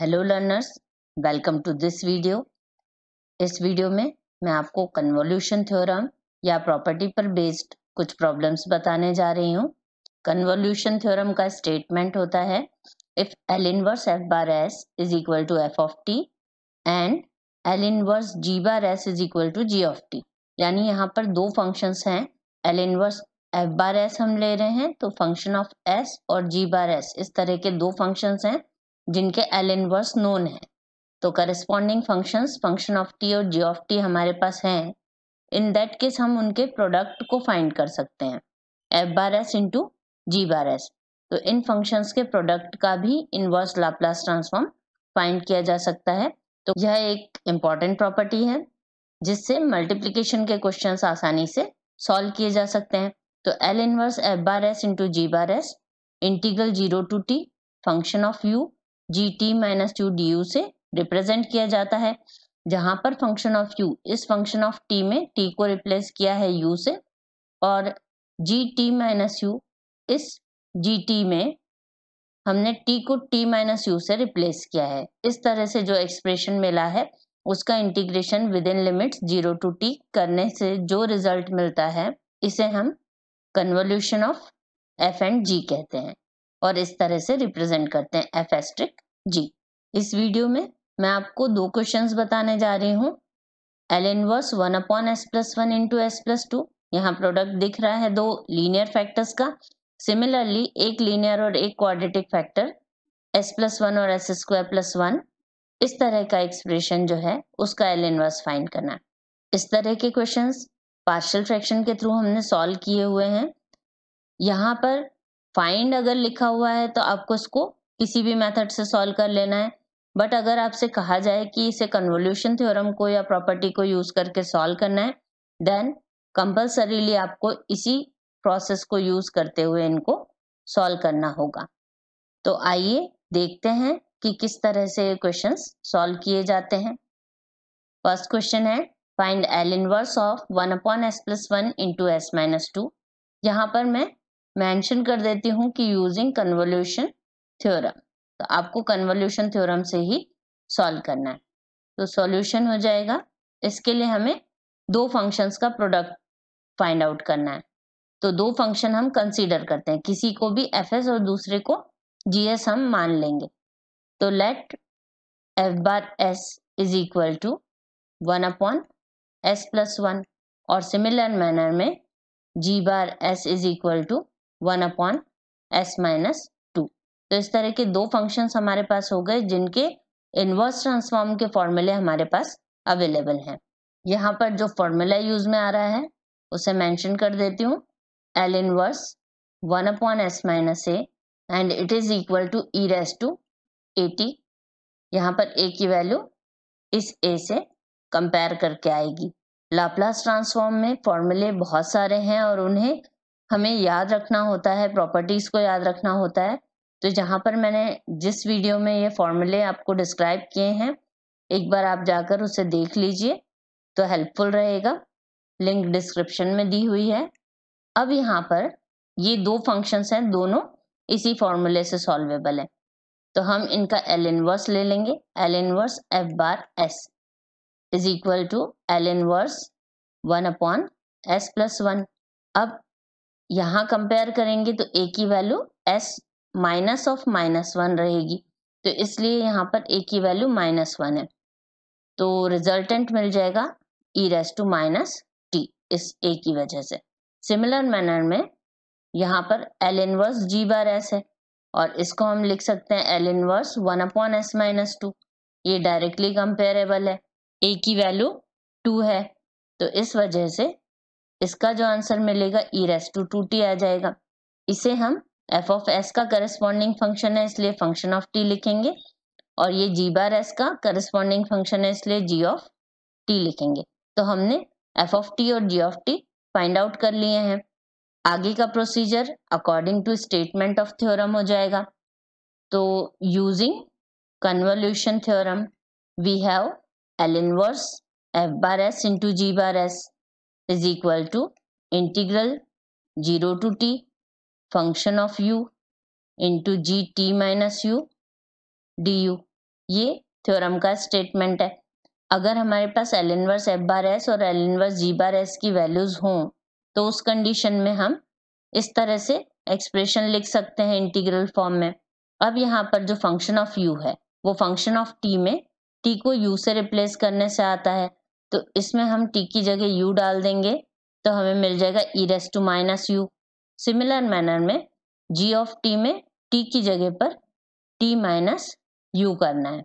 hello learners welcome to this video इस video में मैं आपको कन्वोल्यूशन थ्योरम या प्रॉपर्टी पर बेस्ड कुछ प्रॉब्लम्स बताने जा रही हूँ कन्वोल्यूशन थ्योरम का स्टेटमेंट होता है if L inverse F bar S is equal to F of T and L inverse ji bar S is equal to G of T यानी यहाँ पर दो फंक्शंस हैं L inverse F bar S हम ले रहे हैं तो फंक्शन ऑफ एस और जी बार एस इस तरह के दो फंक्शंस हैं जिनके एल इनवर्स नोन है तो corresponding functions function of T और जी ऑफ टी हमारे पास हैं इन दैट केस हम उनके प्रोडक्ट को फाइंड कर सकते हैं एफ बार एस इंटू जी बार एस तो इन फंक्शंस के प्रोडक्ट का भी इनवर्स लाप्लास ट्रांसफॉर्म फाइंड किया जा सकता है तो यह एक इम्पॉर्टेंट प्रॉपर्टी है जिससे मल्टीप्लीकेशन के क्वेश्चंस आसानी से सॉल्व किए जा सकते हैं तो L inverse F bar S into ji bar S integral zero to T function of you G T minus two D U से रिप्रेजेंट किया जाता है जहां पर फंक्शन ऑफ यू इस फंक्शन ऑफ टी में टी को रिप्लेस किया है यू से और जी टी माइनस यू इस जी टी में हमने टी को टी माइनस यू से रिप्लेस किया है इस तरह से जो एक्सप्रेशन मिला है उसका integration within limits zero to T करने से जो रिजल्ट मिलता है इसे हम convolution of F and G कहते हैं और इस तरह से रिप्रेजेंट करते हैं एफ एस्ट्रिक जी इस वीडियो में मैं आपको दो क्वेश्चंस बताने जा रही हूँ L inverse one upon S plus one into S plus two यहाँ प्रोडक्ट दिख रहा है दो लीनियर फैक्टर्स का सिमिलरली एक लीनियर और एक quadratic factor S plus one और एस स्क्वायर प्लस वन इस तरह का एक्सप्रेशन जो है उसका एल इनवर्स फाइंड करना है इस तरह के क्वेश्चन पार्शियल फ्रैक्शन के थ्रू हमने सॉल्व किए हुए हैं यहाँ पर फाइंड अगर लिखा हुआ है तो आपको इसको किसी भी मेथड से सॉल्व कर लेना है बट अगर आपसे कहा जाए कि इसे कन्वोल्यूशन थ्योरम को या प्रॉपर्टी को यूज करके सॉल्व करना है देन कंपल्सरीली आपको इसी प्रोसेस को यूज करते हुए इनको सॉल्व करना होगा तो आइए देखते हैं कि किस तरह से ये सॉल्व किए जाते हैं फर्स्ट क्वेश्चन है find L inverse of one upon S plus one into S minus two यहाँ पर मैं मेंशन कर देती हूँ कि यूजिंग कन्वोल्यूशन थ्योरम तो आपको कन्वोल्यूशन थ्योरम से ही सॉल्व करना है तो सॉल्यूशन हो जाएगा इसके लिए हमें दो फंक्शंस का प्रोडक्ट फाइंड आउट करना है तो दो फंक्शन हम कंसीडर करते हैं किसी को भी एफ एस और दूसरे को जी एस हम मान लेंगे तो let F bar S is equal to one upon S plus one और सिमिलर मैनर में G bar S is equal to one upon S minus two तो इस तरह के दो फंक्शंस हमारे पास हो गए जिनके इनवर्स ट्रांसफॉर्म के फॉर्मूले हमारे पास अवेलेबल हैं यहाँ पर जो फॉर्मूला यूज में आ रहा है उसे मेंशन कर देती हूँ L inverse one upon S minus A and it is equal to E raise to A T यहाँ पर ए की वैल्यू इस ए से कंपेयर करके आएगी लाप्लास ट्रांसफॉर्म में फॉर्मूले बहुत सारे हैं और उन्हें हमें याद रखना होता है प्रॉपर्टीज को याद रखना होता है तो जहाँ पर मैंने जिस वीडियो में ये फॉर्मूले आपको डिस्क्राइब किए हैं एक बार आप जाकर उसे देख लीजिए तो हेल्पफुल रहेगा लिंक डिस्क्रिप्शन में दी हुई है अब यहाँ पर ये दो फंक्शंस हैं दोनों इसी फॉर्मूले से सॉल्वेबल है तो हम इनका एल इनवर्स ले लेंगे L inverse F bar S is equal to L inverse one upon S plus one अब यहाँ कंपेयर करेंगे तो ए की value S minus of minus one रहेगी तो इसलिए यहाँ पर ए की वैल्यू माइनस वन है तो रिजल्टेंट मिल जाएगा ई रेस टू माइनस टी इस ए की वजह से सिमिलर मैनर में यहाँ पर एल इनवर्स जी बार एस है और इसको हम लिख सकते हैं L inverse one upon S minus two ये डायरेक्टली कंपेरेबल है ए की वैल्यू टू है तो इस वजह से इसका जो आंसर मिलेगा E raise to two T आ जाएगा इसे हम एफ ऑफ एस का करस्पॉन्डिंग फंक्शन है इसलिए फंक्शन ऑफ टी लिखेंगे और ये जी बार एस का करस्पॉन्डिंग फंक्शन है इसलिए जी ऑफ टी लिखेंगे तो हमने एफ ऑफ टी और G of T find out कर लिए हैं आगे का procedure according to statement of theorem हो जाएगा तो using convolution theorem we have L inverse F bar S into ji bar S is equal to integral 0 to t function of u into G T minus U D U ये theorem का statement है अगर हमारे पास L inverse F bar S और L inverse जी bar S की values हों तो उस कंडीशन में हम इस तरह से एक्सप्रेशन लिख सकते हैं इंटीग्रल फॉर्म में अब यहाँ पर जो फंक्शन ऑफ यू है वो फंक्शन ऑफ टी में टी को यू से रिप्लेस करने से आता है तो इसमें हम टी की जगह यू डाल देंगे तो हमें मिल जाएगा ई raise to minus U similar manner में जी ऑफ टी में टी की जगह पर टी माइनस यू करना है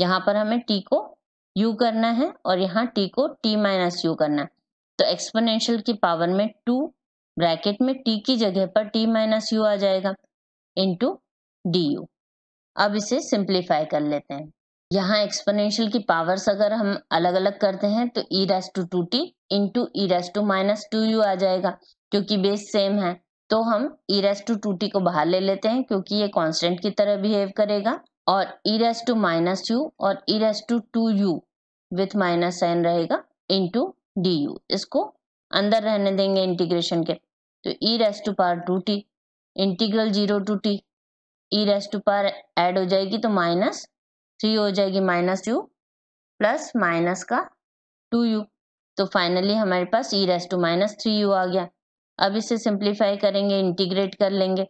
यहाँ पर हमें टी को यू करना है और यहाँ टी को टी माइनस यू करना है तो एक्सपोनेंशियल की पावर में टू ब्रैकेट में टी की जगह पर टी माइनस यू आ जाएगा इंटू डी यू अब इसे सिंप्लीफाई कर लेते हैं यहाँ एक्सपोनेंशियल की पावर्स अगर हम अलग अलग करते हैं तो ई raise to two T into E raise to minus two you आ जाएगा क्योंकि बेस सेम है तो हम ई रेस टू टू टी को बाहर ले लेते हैं क्योंकि ये कांस्टेंट की तरह बिहेव करेगा और ई रेस टू माइनस यू और ई raise to two U with minus sign रहेगा इंटू डी यू इसको अंदर रहने देंगे इंटीग्रेशन के तो ई raise to power two T integral zero to T E raise to power add हो जाएगी तो माइनस थ्री हो जाएगी माइनस यू प्लस माइनस का टू यू तो फाइनली हमारे पास E raise to minus three U आ गया अब इसे सिंप्लीफाई करेंगे इंटीग्रेट कर लेंगे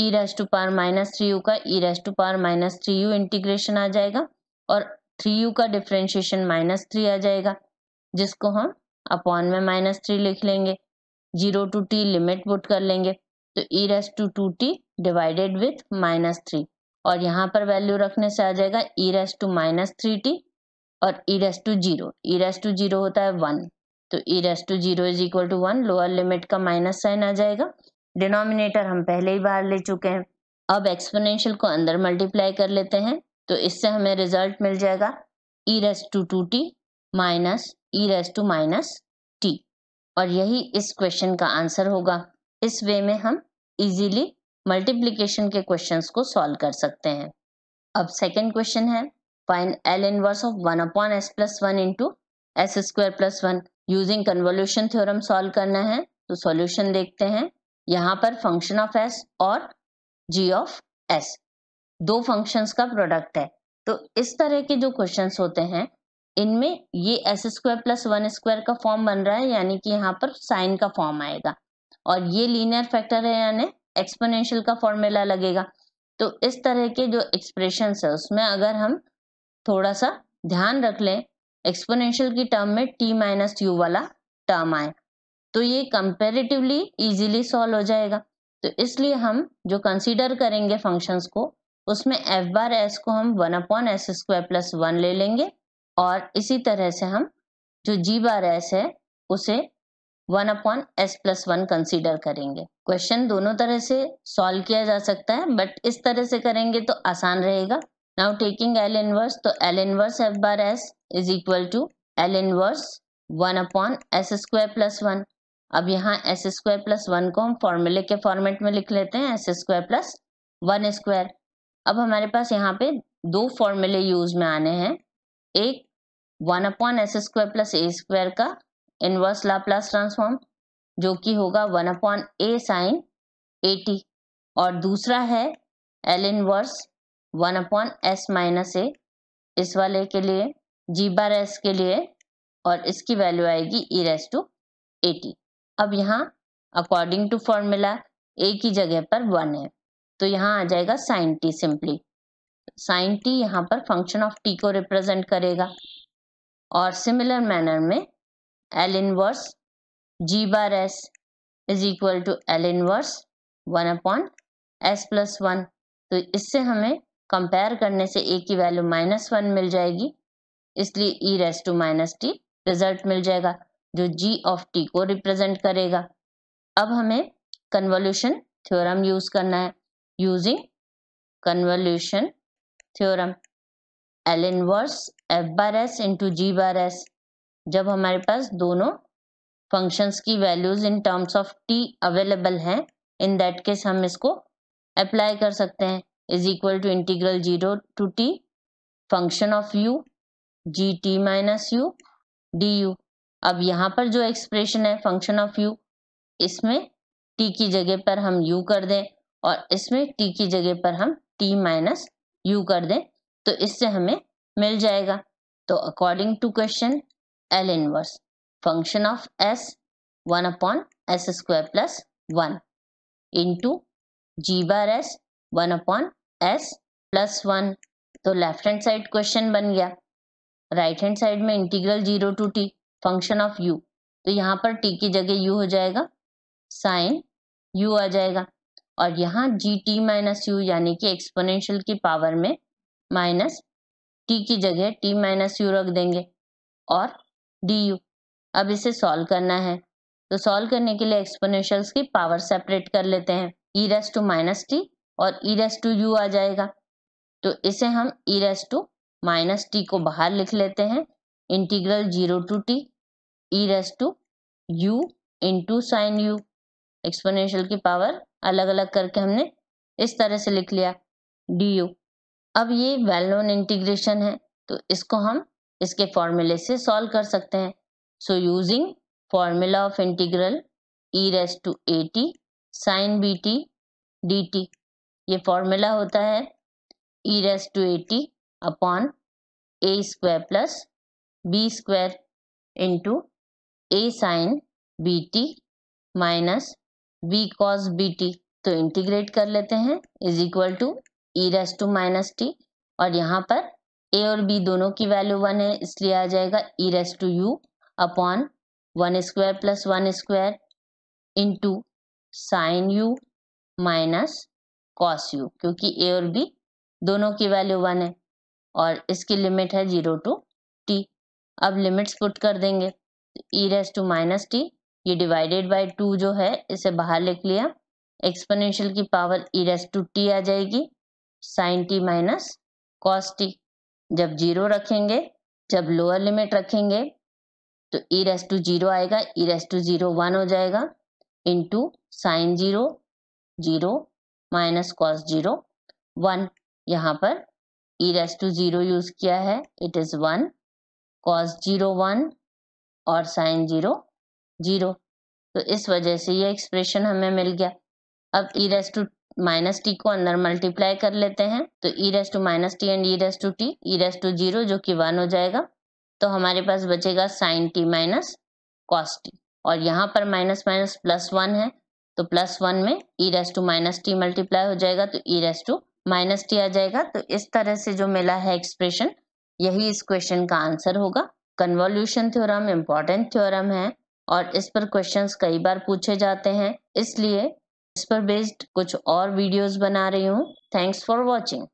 E raise to power minus three U का E raise to power minus three U integration आ जाएगा और थ्री यू का डिफ्रेंशिएशन माइनस थ्री आ जाएगा जिसको हम अपॉन में माइनस थ्री लिख लेंगे zero to T limit put कर लेंगे तो ई raise to two T divided with minus three और यहाँ पर वैल्यू रखने से आ जाएगा ई raise to minus three T और ई raise to zero E raise to zero होता है वन तो ई raise to zero is equal to one lower limit का माइनस साइन आ जाएगा डिनोमिनेटर हम पहले ही बाहर ले चुके हैं अब एक्सपोनेंशियल को अंदर मल्टीप्लाई कर लेते हैं तो इससे हमें रिजल्ट मिल जाएगा ई raise to two T minus E raise to minus T और यही इस क्वेश्चन का आंसर होगा इस वे में हम इजीली मल्टीप्लीकेशन के क्वेश्चन को सॉल्व कर सकते हैं अब सेकेंड क्वेश्चन है find L inverse of one upon S plus one into S square plus one using convolution theorem solve करना है तो सॉल्यूशन देखते हैं यहाँ पर फंक्शन ऑफ एस और जी ऑफ एस दो फंक्शंस का प्रोडक्ट है तो इस तरह के जो क्वेश्चंस होते हैं इनमें ये S square plus one square का फॉर्म बन रहा है यानी कि यहाँ पर साइन का फॉर्म आएगा और ये लीनियर फैक्टर है यानी एक्सपोनेंशियल का फॉर्मूला लगेगा तो इस तरह के जो एक्सप्रेशन है उसमें अगर हम थोड़ा सा ध्यान रख लें एक्सपोनेंशियल की टर्म में टी माइनस यू वाला टर्म आए तो ये कंपेरेटिवली इजीली सॉल्व हो जाएगा तो इसलिए हम जो कंसीडर करेंगे फंक्शंस को उसमें एफ बार एस को हम one upon S square plus one ले लेंगे और इसी तरह से हम जो जी बार एस है उसे one upon S plus one consider करेंगे क्वेश्चन दोनों तरह से सॉल्व किया जा सकता है बट इस तरह से करेंगे तो आसान रहेगा नाउ टेकिंग एल इनवर्स तो L inverse F bar S is equal to L inverse one upon S square plus one अब यहाँ एस स्क्वायर प्लस वन को हम फॉर्मूले के फॉर्मेट में लिख लेते हैं s square plus one square अब हमारे पास यहाँ पे दो फॉर्मूले यूज में आने हैं एक one upon S square plus a square का इनवर्स लाप्लास ट्रांसफॉर्म जो कि होगा one upon a sin a t और दूसरा है L inverse one upon S minus a इस वाले के लिए जी बार एस के लिए और इसकी वैल्यू आएगी ई रेस टू एटी अब यहाँ अकॉर्डिंग टू फॉर्मूला ए की जगह पर वन है तो यहाँ आ जाएगा sin t simply sin t यहाँ पर फंक्शन ऑफ टी को रिप्रेजेंट करेगा और सिमिलर मैनर में L inverse ji bar S is equal to L inverse one upon S plus one तो इससे हमें कंपेयर करने से ए की वैल्यू माइनस वन मिल जाएगी इसलिए e raise to minus t result मिल जाएगा जो जी ऑफ टी को रिप्रेजेंट करेगा अब हमें कन्वोल्यूशन थ्योरम यूज करना है using convolution theorem L inverse F bar S into जी बार एस जब हमारे पास दोनों फंक्शंस की values in terms of t available हैं इन दैट केस हम इसको अप्लाई कर सकते हैं is equal to integral zero to T function of you G T minus U D u अब यहाँ पर जो एक्सप्रेशन है फंक्शन ऑफ यू इसमें टी की जगह पर हम यू कर दें और इसमें टी की जगह पर हम टी माइनस यू कर दें तो इससे हमें मिल जाएगा तो according to question L inverse function of s one upon S square plus one into ji bar s one upon S plus one तो लेफ्ट हैंड साइड क्वेश्चन बन गया राइट हैंड साइड में integral zero to T function of u तो यहाँ पर T की जगह you हो जाएगा साइन यू आ जाएगा और यहाँ जी टी माइनस यू यानी कि एक्सपोनेंशियल की पावर में माइनस टी की जगह टी माइनस यू रख देंगे और डी यू अब इसे सॉल्व करना है तो सॉल्व करने के लिए एक्सपोनेंशियल्स की पावर सेपरेट कर लेते हैं e raise to minus T और ई रेस टू यू आ जाएगा तो इसे हम ई रेस टू माइनस टी को बाहर लिख लेते हैं integral zero to T E raise to u into sin u exponential की पावर अलग अलग करके हमने इस तरह से लिख लिया डी यू अब ये वेल नोन इंटीग्रेशन है तो इसको हम इसके फॉर्मूले से सॉल्व कर सकते हैं so using formula of integral e raise to A t sin b t d t ये फॉर्मूला होता है e raise to A t upon a square plus b square into a sin b t minus b cos b t तो integrate कर लेते हैं is equal to E raise to minus T और यहाँ पर ए और बी दोनों की वैल्यू वन है इसलिए आ जाएगा ई raise to u upon one square plus one square into sin u minus cos u क्योंकि ए और बी दोनों की वैल्यू वन है और इसकी लिमिट है जीरो टू टी अब लिमिट्स पुट कर देंगे e raise to minus t ये डिवाइडेड बाय टू जो है इसे बाहर लिख लिया एक्सपोनेंशियल की power e raise to T आ जाएगी sin t minus cos t जब जीरो रखेंगे जब लोअर लिमिट रखेंगे तो ई रेस टू जीरो आएगा e raise to zero one हो जाएगा into sin zero zero minus cos zero one यहाँ पर e raise to zero use किया है it is one cos zero one और साइन जीरो जीरो तो इस वजह से ये एक्सप्रेशन हमें मिल गया अब e raise to minus t को अंदर मल्टीप्लाई कर लेते हैं तो ई raise to minus t and e raise to T E raise to zero जो कि वन हो जाएगा तो हमारे पास बचेगा sin t minus cos t और यहाँ पर माइनस माइनस प्लस वन है तो प्लस वन में e raise to minus t multiply हो जाएगा तो ई रेस टू माइनस टी आ जाएगा तो इस तरह से जो मिला है एक्सप्रेशन यही इस क्वेश्चन का आंसर होगा कन्वोल्यूशन थ्योरम इम्पॉर्टेंट थ्योरम है और इस पर क्वेश्चंस कई बार पूछे जाते हैं इसलिए इस पर बेस्ड कुछ और वीडियोस बना रही हूँ थैंक्स फॉर वॉचिंग